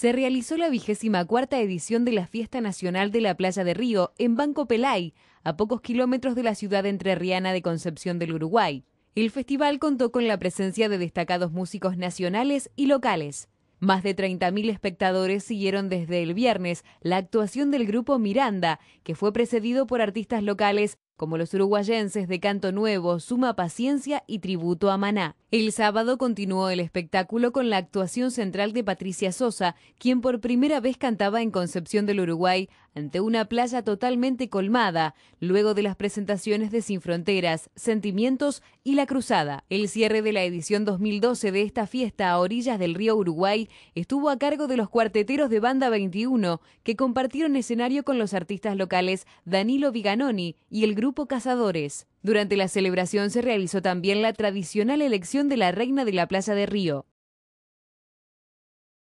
se realizó la vigésima cuarta edición de la Fiesta Nacional de la Playa de Río en Banco Pelay, a pocos kilómetros de la ciudad entrerriana de Concepción del Uruguay. El festival contó con la presencia de destacados músicos nacionales y locales. Más de 30.000 espectadores siguieron desde el viernes la actuación del grupo Miranda, que fue precedido por artistas locales como los uruguayenses de Canto Nuevo, Suma Paciencia y Tributo a Maná. El sábado continuó el espectáculo con la actuación central de Patricia Sosa, quien por primera vez cantaba en Concepción del Uruguay ante una playa totalmente colmada, luego de las presentaciones de Sin Fronteras, Sentimientos y La Cruzada. El cierre de la edición 2012 de esta fiesta a orillas del río Uruguay estuvo a cargo de los cuarteteros de Banda 21, que compartieron escenario con los artistas locales Danilo Viganoni y el grupo grupo Cazadores. Durante la celebración se realizó también la tradicional elección de la reina de la Plaza de Río,